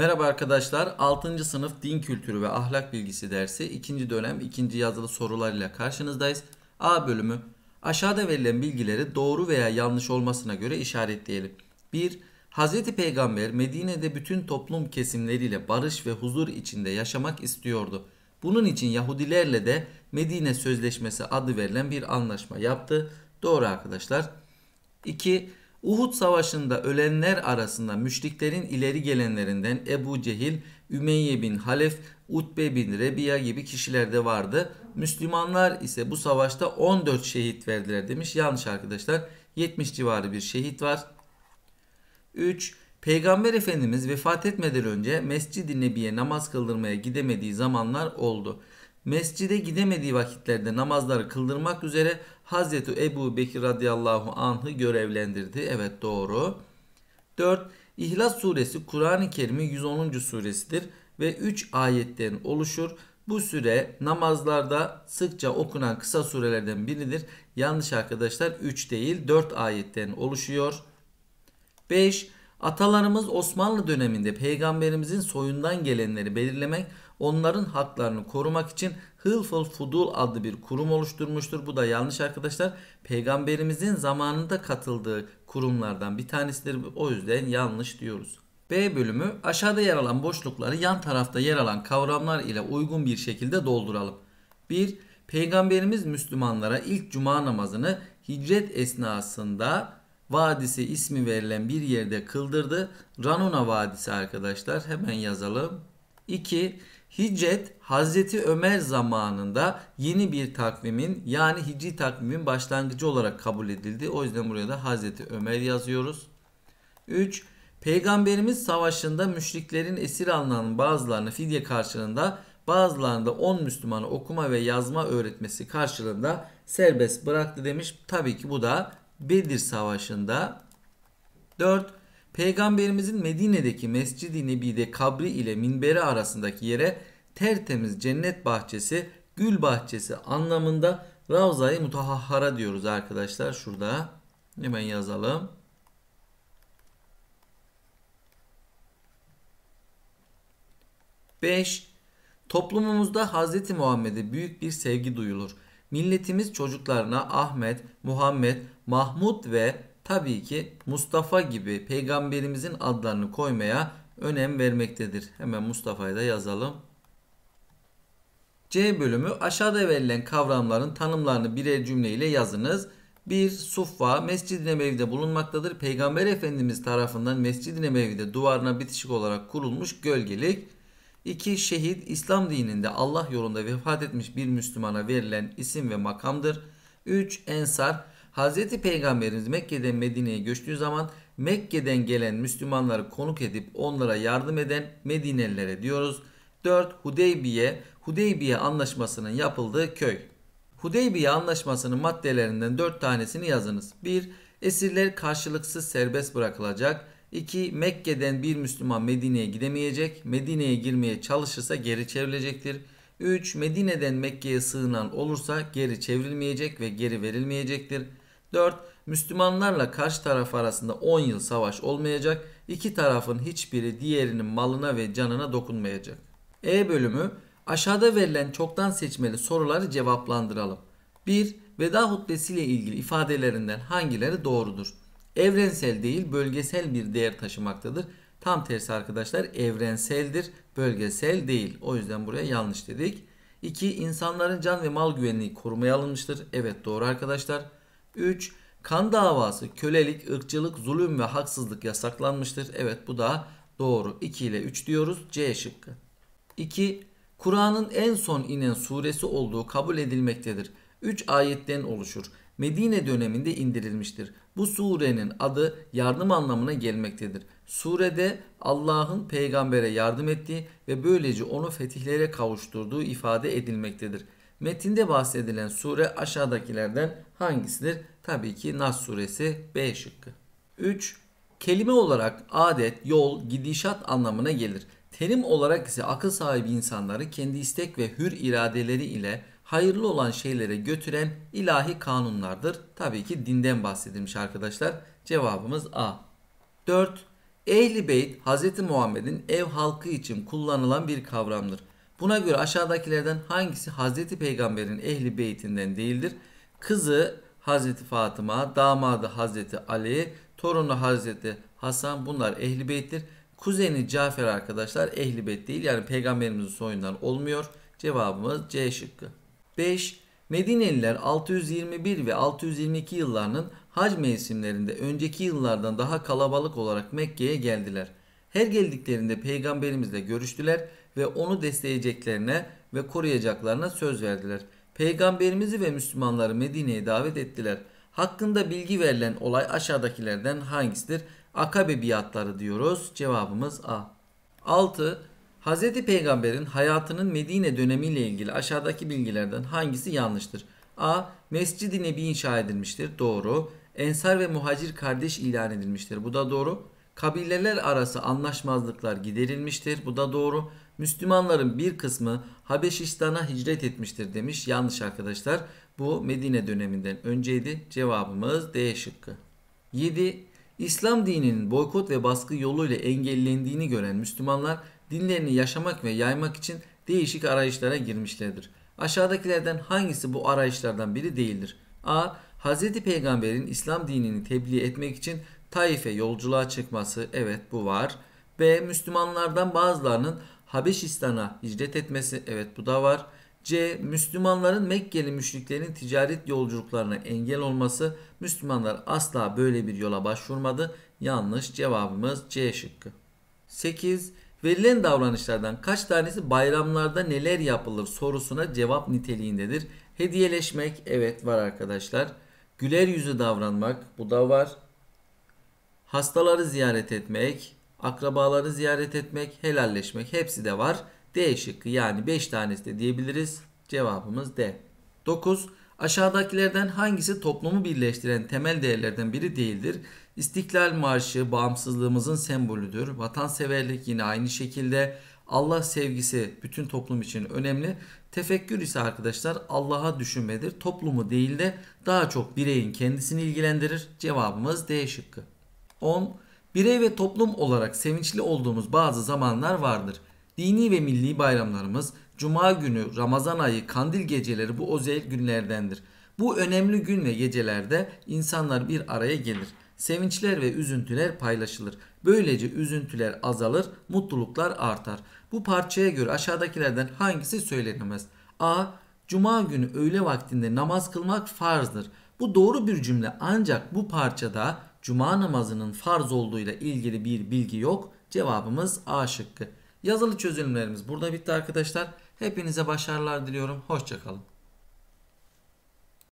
Merhaba arkadaşlar. 6. sınıf Din Kültürü ve Ahlak Bilgisi dersi 2. dönem 2. yazılı sorular ile karşınızdayız. A bölümü. Aşağıda verilen bilgileri doğru veya yanlış olmasına göre işaretleyelim. 1. Hz. Peygamber Medine'de bütün toplum kesimleriyle barış ve huzur içinde yaşamak istiyordu. Bunun için Yahudilerle de Medine Sözleşmesi adı verilen bir anlaşma yaptı. Doğru arkadaşlar. 2. Uhud Savaşı'nda ölenler arasında müşriklerin ileri gelenlerinden Ebu Cehil, Ümeyye bin Halef, Utbe bin Rebiya gibi kişiler de vardı. Müslümanlar ise bu savaşta 14 şehit verdiler demiş. Yanlış arkadaşlar 70 civarı bir şehit var. 3. Peygamber Efendimiz vefat etmeden önce Mescid-i Nebi'ye namaz kıldırmaya gidemediği zamanlar oldu. Mescide gidemediği vakitlerde namazları kıldırmak üzere Hazreti Ebu Bekir radıyallahu anh'ı görevlendirdi. Evet doğru. 4. İhlas suresi Kur'an-ı Kerim'in 110. suresidir ve 3 ayetten oluşur. Bu süre namazlarda sıkça okunan kısa surelerden biridir. Yanlış arkadaşlar 3 değil 4 ayetten oluşuyor. 5. Atalarımız Osmanlı döneminde peygamberimizin soyundan gelenleri belirlemek onların haklarını korumak için Hılful Fudul adlı bir kurum oluşturmuştur. Bu da yanlış arkadaşlar. Peygamberimizin zamanında katıldığı kurumlardan bir tanesidir. O yüzden yanlış diyoruz. B bölümü aşağıda yer alan boşlukları yan tarafta yer alan kavramlar ile uygun bir şekilde dolduralım. 1. Peygamberimiz Müslümanlara ilk cuma namazını hicret esnasında Vadisi ismi verilen bir yerde kıldırdı. Ranuna Vadisi arkadaşlar hemen yazalım. 2. Hicret Hazreti Ömer zamanında yeni bir takvimin yani Hicri takvimin başlangıcı olarak kabul edildi. O yüzden buraya da Hazreti Ömer yazıyoruz. 3. Peygamberimiz savaşında müşriklerin esir alınan bazılarını fidye karşılığında bazılarında 10 Müslümanı okuma ve yazma öğretmesi karşılığında serbest bıraktı demiş. Tabii ki bu da Bedir Savaşı'nda. 4. Peygamberimizin Medine'deki Mescid-i Nebi'de kabri ile minberi arasındaki yere tertemiz cennet bahçesi, gül bahçesi anlamında Ravza-i Mutahhara diyoruz arkadaşlar şurada. Hemen yazalım. Beş, toplumumuzda Hz. Muhammed'e büyük bir sevgi duyulur. Milletimiz çocuklarına Ahmet, Muhammed, Mahmud ve tabii ki Mustafa gibi peygamberimizin adlarını koymaya önem vermektedir. Hemen Mustafa'yı da yazalım. C bölümü aşağıda verilen kavramların tanımlarını birer cümleyle yazınız. 1. Suffa Mescid-i Nebevi'de bulunmaktadır. Peygamber Efendimiz tarafından Mescid-i Nebevi'de duvarına bitişik olarak kurulmuş gölgelik. 2. Şehit İslam dininde Allah yolunda vefat etmiş bir Müslümana verilen isim ve makamdır. 3. Ensar Hazreti Peygamberimiz Mekke'den Medine'ye göçtüğü zaman Mekke'den gelen Müslümanları konuk edip onlara yardım eden Medinelilere diyoruz. 4. Hudeybiye, Hudeybiye anlaşmasının yapıldığı köy. Hudeybiye anlaşmasının maddelerinden 4 tanesini yazınız. 1. Esirler karşılıksız serbest bırakılacak. 2. Mekke'den bir Müslüman Medine'ye gidemeyecek. Medine'ye girmeye çalışırsa geri çevrilecektir. 3. Medine'den Mekke'ye sığınan olursa geri çevrilmeyecek ve geri verilmeyecektir. 4. Müslümanlarla karşı taraf arasında 10 yıl savaş olmayacak. İki tarafın hiçbiri diğerinin malına ve canına dokunmayacak. E bölümü aşağıda verilen çoktan seçmeli soruları cevaplandıralım. 1. Veda ile ilgili ifadelerinden hangileri doğrudur? Evrensel değil bölgesel bir değer taşımaktadır. Tam tersi arkadaşlar evrenseldir, bölgesel değil. O yüzden buraya yanlış dedik. 2. İnsanların can ve mal güvenliği korumaya alınmıştır. Evet doğru arkadaşlar. 3. Kan davası, kölelik, ırkçılık, zulüm ve haksızlık yasaklanmıştır. Evet bu da doğru. 2 ile 3 diyoruz. C şıkkı. 2. Kur'an'ın en son inen suresi olduğu kabul edilmektedir. 3 ayetten oluşur. Medine döneminde indirilmiştir. Bu surenin adı yardım anlamına gelmektedir. Surede Allah'ın peygambere yardım ettiği ve böylece onu fetihlere kavuşturduğu ifade edilmektedir. Metinde bahsedilen sure aşağıdakilerden hangisidir? Tabii ki Nas suresi B şıkkı. 3. Kelime olarak adet, yol, gidişat anlamına gelir. Terim olarak ise akıl sahibi insanları kendi istek ve hür iradeleri ile hayırlı olan şeylere götüren ilahi kanunlardır. Tabii ki dinden bahsedilmiş arkadaşlar. Cevabımız A. 4. Ehli Beyt Hz. Muhammed'in ev halkı için kullanılan bir kavramdır. Buna göre aşağıdakilerden hangisi Hazreti Peygamber'in ehli beytinden değildir? Kızı Hazreti Fatıma, damadı Hazreti Ali, torunu Hazreti Hasan bunlar ehli beyttir. Kuzeni Cafer arkadaşlar ehli beyt değil yani peygamberimizin soyundan olmuyor. Cevabımız C şıkkı. 5. Medineliler 621 ve 622 yıllarının hac mevsimlerinde önceki yıllardan daha kalabalık olarak Mekke'ye geldiler. Her geldiklerinde peygamberimizle görüştüler ve onu destekleyeceklerine ve koruyacaklarına söz verdiler. Peygamberimizi ve Müslümanları Medine'ye davet ettiler. Hakkında bilgi verilen olay aşağıdakilerden hangisidir? Akabe biatları diyoruz. Cevabımız A. 6. Hz. Peygamber'in hayatının Medine dönemiyle ilgili aşağıdaki bilgilerden hangisi yanlıştır? A. Mescid-i Nebi inşa edilmiştir. Doğru. Ensar ve muhacir kardeş ilan edilmiştir. Bu da doğru. Kabileler arası anlaşmazlıklar giderilmiştir. Bu da doğru. Müslümanların bir kısmı Habeşistan'a hicret etmiştir demiş. Yanlış arkadaşlar. Bu Medine döneminden önceydi. Cevabımız D şıkkı. 7. İslam dininin boykot ve baskı yoluyla engellendiğini gören Müslümanlar dinlerini yaşamak ve yaymak için değişik arayışlara girmişlerdir. Aşağıdakilerden hangisi bu arayışlardan biri değildir? A. Hz. Peygamber'in İslam dinini tebliğ etmek için Taif'e yolculuğa çıkması evet bu var. B. Müslümanlardan bazılarının Habeşistan'a hicret etmesi evet bu da var. C. Müslümanların Mekkeli müşriklerin ticaret yolculuklarına engel olması. Müslümanlar asla böyle bir yola başvurmadı. Yanlış cevabımız C şıkkı. 8. Verilen davranışlardan kaç tanesi bayramlarda neler yapılır sorusuna cevap niteliğindedir. Hediyeleşmek evet var arkadaşlar. Güler yüzü davranmak bu da var hastaları ziyaret etmek, akrabaları ziyaret etmek, helalleşmek hepsi de var. D şıkkı yani 5 tanesi de diyebiliriz. Cevabımız D. 9. Aşağıdakilerden hangisi toplumu birleştiren temel değerlerden biri değildir? İstiklal Marşı bağımsızlığımızın sembolüdür. Vatanseverlik yine aynı şekilde. Allah sevgisi bütün toplum için önemli. Tefekkür ise arkadaşlar Allah'a düşünmedir. Toplumu değil de daha çok bireyin kendisini ilgilendirir. Cevabımız D şıkkı. 10. Birey ve toplum olarak sevinçli olduğumuz bazı zamanlar vardır. Dini ve milli bayramlarımız, Cuma günü, Ramazan ayı, Kandil geceleri bu özel günlerdendir. Bu önemli gün ve gecelerde insanlar bir araya gelir. Sevinçler ve üzüntüler paylaşılır. Böylece üzüntüler azalır, mutluluklar artar. Bu parçaya göre aşağıdakilerden hangisi söylenemez? A. Cuma günü öğle vaktinde namaz kılmak farzdır. Bu doğru bir cümle ancak bu parçada cuma namazının farz olduğuyla ilgili bir bilgi yok. Cevabımız A şıkkı. Yazılı çözümlerimiz burada bitti arkadaşlar. Hepinize başarılar diliyorum. Hoşçakalın.